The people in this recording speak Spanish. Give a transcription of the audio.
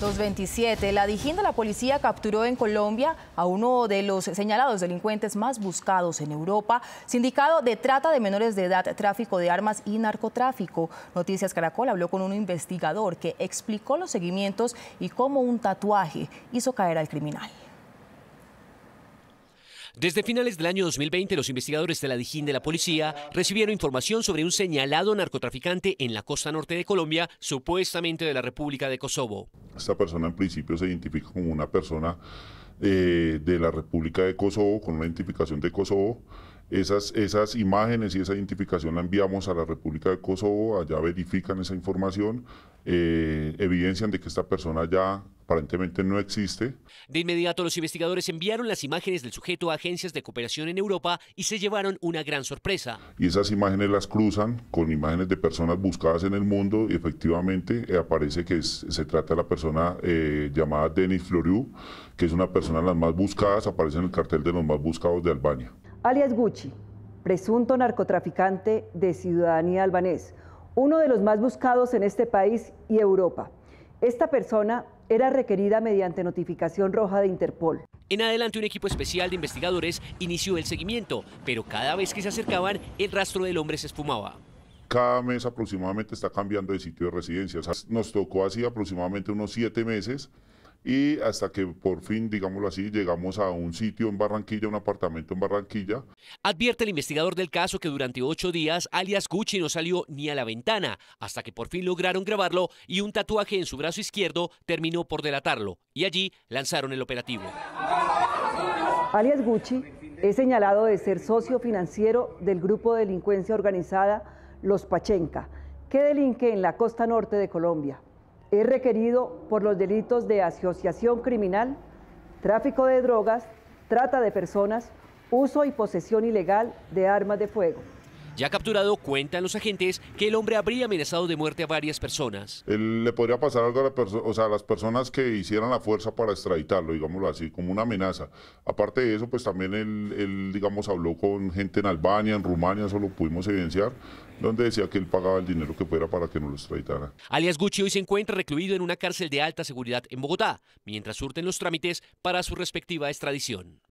227. La Dijín de la policía capturó en Colombia a uno de los señalados delincuentes más buscados en Europa, sindicado de trata de menores de edad, tráfico de armas y narcotráfico. Noticias Caracol habló con un investigador que explicó los seguimientos y cómo un tatuaje hizo caer al criminal. Desde finales del año 2020, los investigadores de la Dijín de la Policía recibieron información sobre un señalado narcotraficante en la costa norte de Colombia, supuestamente de la República de Kosovo. Esta persona en principio se identifica como una persona eh, de la República de Kosovo, con una identificación de Kosovo, esas, imágenes y esa identificación la enviamos a la República de Kosovo, allá verifican esa información, eh, evidencian de que esta persona ya aparentemente no existe. De inmediato los investigadores enviaron las imágenes del sujeto a agencias de cooperación en Europa y se llevaron una gran sorpresa. Y esas imágenes las cruzan con imágenes de personas buscadas en el mundo y efectivamente eh, aparece que se trata de la persona eh, llamada Denis Floriu, que es una persona de las más buscadas, aparece en el cartel de los más buscados de Albania alias Gucci, presunto narcotraficante de ciudadanía albanés, uno de los más buscados en este país y Europa. Esta persona era requerida mediante notificación roja de Interpol. En adelante un equipo especial de investigadores inició el seguimiento, pero cada vez que se acercaban el rastro del hombre se esfumaba. Cada mes aproximadamente está cambiando de sitio de residencia. Nos tocó así aproximadamente unos siete meses y hasta que por fin, digámoslo así, llegamos a un sitio en Barranquilla, un apartamento en Barranquilla. Advierte el investigador del caso que durante ocho días alias Gucci no salió ni a la ventana, hasta que por fin lograron grabarlo y un tatuaje en su brazo izquierdo terminó por delatarlo, y allí lanzaron el operativo. Alias Gucci es señalado de ser socio financiero del grupo de delincuencia organizada Los Pachenca, que delinque en la costa norte de Colombia es requerido por los delitos de asociación criminal, tráfico de drogas, trata de personas, uso y posesión ilegal de armas de fuego. Ya capturado, cuentan los agentes que el hombre habría amenazado de muerte a varias personas. le podría pasar algo a, a las personas que hicieran la fuerza para extraditarlo, digámoslo así, como una amenaza. Aparte de eso, pues también él, digamos, habló con gente en Albania, en Rumania, eso lo pudimos evidenciar, donde decía que él pagaba el dinero que fuera para que no lo extraditaran. Alias Gucci hoy se encuentra recluido en una cárcel de alta seguridad en Bogotá, mientras surten los trámites para su respectiva extradición.